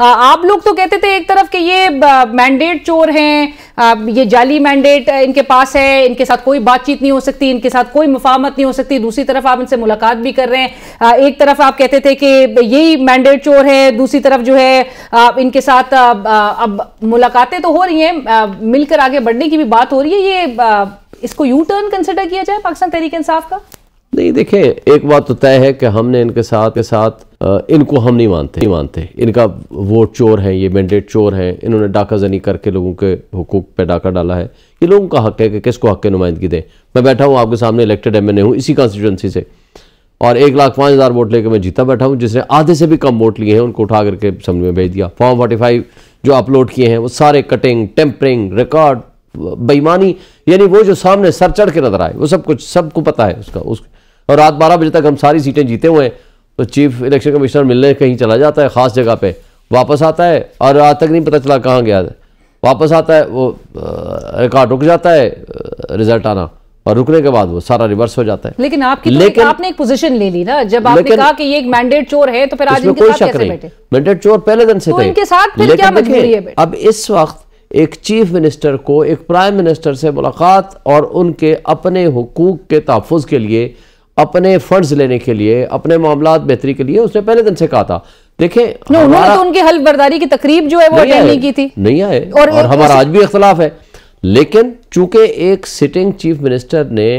आप लोग तो कहते थे एक तरफ कि ये मैंडेट चोर हैं ये जाली मैंडेट इनके पास है इनके साथ कोई बातचीत नहीं हो सकती इनके साथ कोई मुफामत नहीं हो सकती दूसरी तरफ आप इनसे मुलाकात भी कर रहे हैं एक तरफ आप कहते थे कि यही मैंडेट चोर है दूसरी तरफ जो है इनके साथ अब मुलाकातें तो हो रही हैं मिलकर आगे बढ़ने की भी बात हो रही है ये इसको यू टर्न कंसिडर किया जाए पाकिस्तान तहरीक इंसाफ का नहीं देखें एक बात तो तय है कि हमने इनके साथ के साथ आ, इनको हम नहीं मानते नहीं मानते इनका वोट चोर है ये मैंडेट चोर है इन्होंने डाका जनी करके लोगों के हुकूक पे डाका डाला है ये लोगों का हक है कि किसको हक के नुमाइंदगी दें मैं बैठा हूँ आपके सामने इलेक्टेड एम एन ए हूँ इसी कॉन्स्टिट्यूंसी से और एक लाख पाँच हज़ार वोट लेकर मैं जीता बैठा हूँ जिसने आधे से भी कम वोट लिए हैं उनको उठा करके समझ में भेज दिया फॉर्म फोर्टी फाइव जो अपलोड किए हैं वो सारे कटिंग टेम्परिंग रिकॉर्ड बेईमानी यानी वो जो सामने सर चढ़ के नजर आए वो सब कुछ सबको पता है उसका उसका और रात बारह बजे तक हम सारी सीटें जीते हुए हैं तो चीफ इलेक्शन कमिश्नर मिलने कहीं चला जाता है ख़ास जगह पर वापस आता है और आज तक नहीं पता चला कहाँ गया वापस आता है वो रिकॉर्ड रुक जाता है रिजल्ट आना और रुकने के बाद वो सारा रिवर्स हो जाता है लेकिन आपकी तो लेकिन, आपने एक पोजीशन ले ली ना जब आपने कहा कि ये एक मैंडेट चोर है तो फिर आज इनके साथ कैसे बैठे मैंडेट चोर पहले दिन से तो थे इनके साथ फिर क्या मजबूरी है अब इस वक्त एक चीफ मिनिस्टर को एक प्राइम मिनिस्टर से मुलाकात और उनके अपने हुकूक के तहफ़ के लिए अपने फंड्स लेने के लिए अपने मामला बेहतरी के लिए उसने पहले दिन से कहा था देखें तो उनकी हल बर्दारी की तकरीब जो है वो नहीं, नहीं की थी नहीं आए और, और हमारा आज भी इख्तलाफ है लेकिन चूंकि एक सिटिंग चीफ मिनिस्टर ने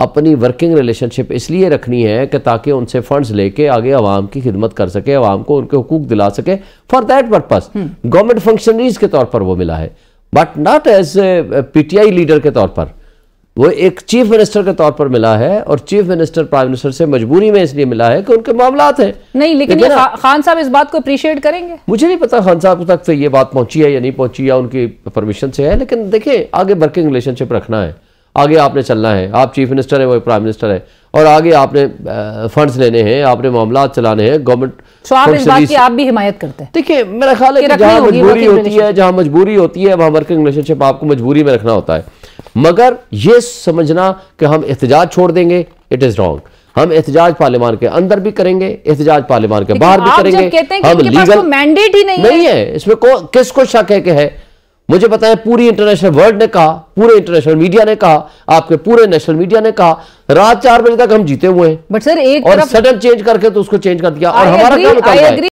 अपनी वर्किंग रिलेशनशिप इसलिए रखनी है कि ताकि उनसे फंड्स लेके आगे आवाम की खिदमत कर सके आवाम को उनके हकूक दिला सके for that purpose government functionaries के तौर पर वो मिला है but not as PTI leader के तौर पर वो एक चीफ मिनिस्टर के तौर पर मिला है और चीफ मिनिस्टर प्राइम मिनिस्टर से मजबूरी में इसलिए मिला है कि उनके मामला हैं नहीं लेकिन ये खा, खान साहब इस बात को अप्रिशिएट करेंगे मुझे नहीं पता खान साहब तक ये बात पहुंची है या नहीं पहुंची या उनकी परमिशन से है लेकिन देखिए आगे वर्किंग रिलेशनशिप रखना है आगे आपने चलना है आप चीफ मिनिस्टर हैं वो प्राइम मिनिस्टर है और आगे आपने फंड्स लेने हैं आपने मामला चलाने हैं गवर्नमेंट तो आप इस बात की आप भी हिमायत करते हैं देखिए मेरा ख्याल है कि जहाँ मजबूरी होती है जहाँ मजबूरी होती है वहाँ वर्किंग रिलेशनशिप आपको मजबूरी में रखना होता है मगर यह समझना कि हम एहतजाज छोड़ देंगे इट इज़ रॉन्ग हम एहतजाज पार्लियामान के अंदर भी करेंगे एहतजाज पार्लियामान के बाहर भी करेंगे हम लीगल मैंडेट ही नहीं, नहीं है, है। इसमें को, किसको शक है कि है मुझे बताएं पूरी इंटरनेशनल वर्ल्ड ने कहा पूरे इंटरनेशनल मीडिया ने कहा आपके पूरे नेशनल मीडिया ने कहा रात चार बजे तक हम जीते हुए हैं बट सर एक और सडन चेंज करके तो उसको चेंज कर दिया और हमारा काम